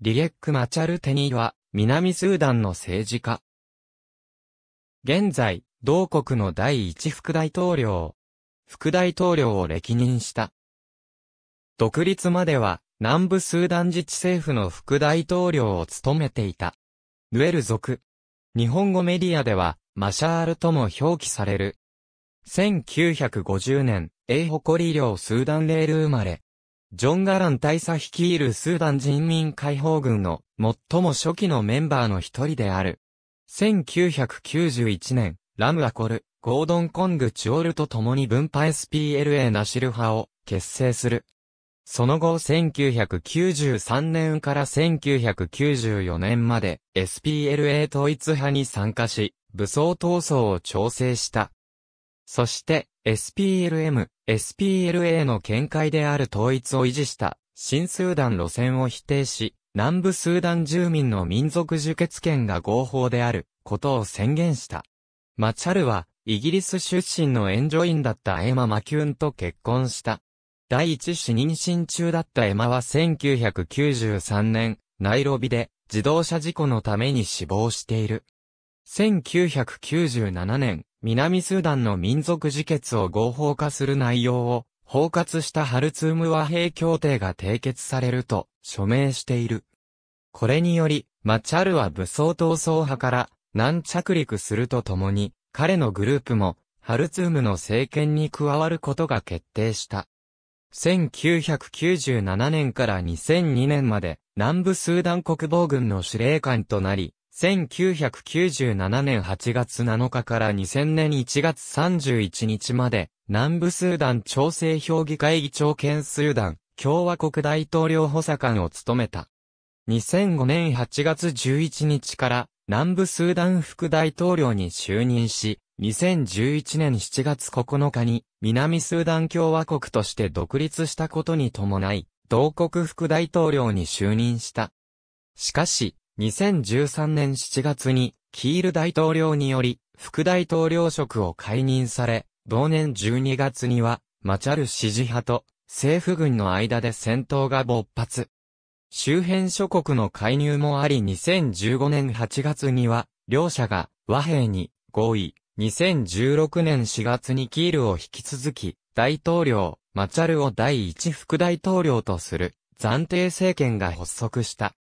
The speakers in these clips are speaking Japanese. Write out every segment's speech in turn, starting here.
リエック・マチャルテニーは、南スーダンの政治家。現在、同国の第一副大統領、副大統領を歴任した。独立までは、南部スーダン自治政府の副大統領を務めていた。ヌエル族。日本語メディアでは、マシャールとも表記される。1950年、エイホコリ領スーダンレール生まれ。ジョン・ガラン大佐率いるスーダン人民解放軍の最も初期のメンバーの一人である。1991年、ラム・アコル、ゴードン・コング・チオルと共に分派 SPLA ナシル派を結成する。その後1993年から1994年まで SPLA 統一派に参加し、武装闘争を調整した。そして SPLM、SPLA の見解である統一を維持した新スーダン路線を否定し、南部スーダン住民の民族受決権が合法であることを宣言した。マチャルは、イギリス出身のエンジョインだったエマ・マキュンと結婚した。第一子妊娠中だったエマは1993年、ナイロビで自動車事故のために死亡している。1997年、南スーダンの民族自決を合法化する内容を、包括したハルツーム和平協定が締結されると、署名している。これにより、マチャルは武装闘争派から南着陸するとともに、彼のグループも、ハルツームの政権に加わることが決定した。1997年から2002年まで、南部スーダン国防軍の司令官となり、1997年8月7日から2000年1月31日まで、南部スーダン調整評議会議長兼スーダン共和国大統領補佐官を務めた。2005年8月11日から南部スーダン副大統領に就任し、2011年7月9日に南スーダン共和国として独立したことに伴い、同国副大統領に就任した。しかし、2013年7月に、キール大統領により、副大統領職を解任され、同年12月には、マチャル支持派と政府軍の間で戦闘が勃発。周辺諸国の介入もあり2015年8月には、両者が和平に合意。2016年4月にキールを引き続き、大統領、マチャルを第一副大統領とする暫定政権が発足した。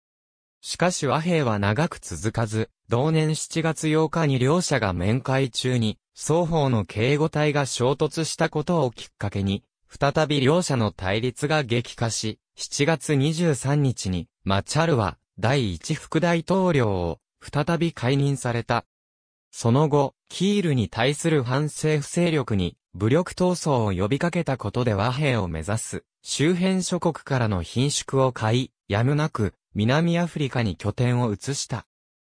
しかし和平は長く続かず、同年7月8日に両者が面会中に、双方の警護隊が衝突したことをきっかけに、再び両者の対立が激化し、7月23日に、マチャルは、第一副大統領を、再び解任された。その後、キールに対する反政府勢力に、武力闘争を呼びかけたことで和平を目指す、周辺諸国からの貧縮を買い、やむなく、南アフリカに拠点を移した。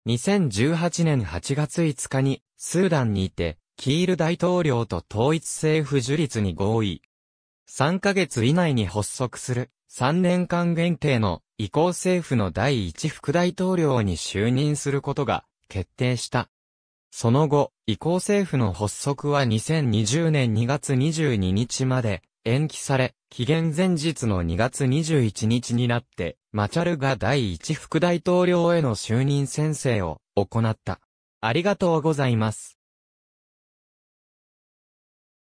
2018年8月5日に、スーダンにいて、キール大統領と統一政府樹立に合意。3ヶ月以内に発足する、3年間限定の移行政府の第一副大統領に就任することが決定した。その後、移行政府の発足は2020年2月22日まで延期され、期限前日の2月21日になってマチャルが第一副大統領への就任宣誓を行った。ありがとうございます。